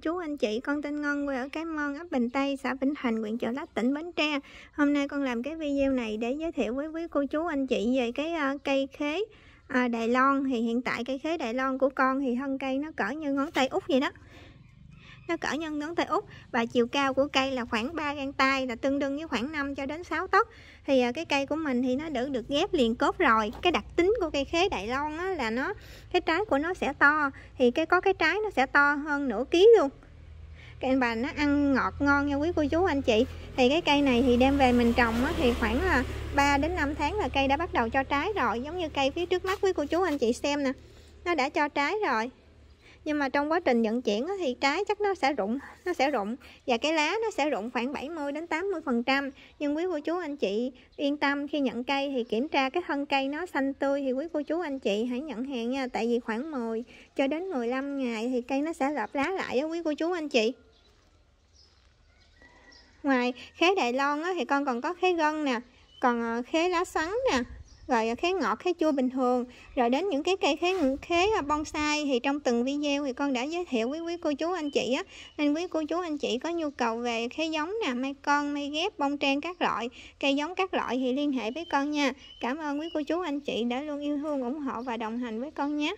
chú anh chị Con tên ngon quê ở Cái Mon, ấp Bình Tây, xã Vĩnh Thành, huyện Chợ Lách, tỉnh Bến Tre Hôm nay con làm cái video này để giới thiệu với quý cô chú anh chị về cái uh, cây khế à, Đài Loan Thì hiện tại cây khế Đài Loan của con thì thân cây nó cỡ như ngón tay út vậy đó nó cỡ nhân ngón tay út và chiều cao của cây là khoảng 3 gang tay là tương đương với khoảng 5 cho đến 6 tấc thì à, cái cây của mình thì nó đã được ghép liền cốt rồi cái đặc tính của cây khế Đại Long á, là nó cái trái của nó sẽ to thì cái có cái trái nó sẽ to hơn nửa ký luôn cây bà nó ăn ngọt ngon nha quý cô chú anh chị thì cái cây này thì đem về mình trồng á, thì khoảng là 3 đến 5 tháng là cây đã bắt đầu cho trái rồi giống như cây phía trước mắt quý cô chú anh chị xem nè nó đã cho trái rồi nhưng mà trong quá trình vận chuyển thì trái chắc nó sẽ rụng nó sẽ rụng và cái lá nó sẽ rụng khoảng 70 đến 80 phần trăm nhưng quý cô chú anh chị yên tâm khi nhận cây thì kiểm tra cái thân cây nó xanh tươi thì quý cô chú anh chị hãy nhận hàng nha tại vì khoảng 10 cho đến 15 ngày thì cây nó sẽ lợp lá lại với quý cô chú anh chị ngoài khế đại lon thì con còn có khế gân nè còn ờ, khế lá xoắn nè rồi khế ngọt khế chua bình thường rồi đến những cái cây khế khế à, bonsai thì trong từng video thì con đã giới thiệu với quý cô chú anh chị á nên quý cô chú anh chị có nhu cầu về khế giống nè mai con mai ghép bông trang các loại cây giống các loại thì liên hệ với con nha cảm ơn quý cô chú anh chị đã luôn yêu thương ủng hộ và đồng hành với con nhé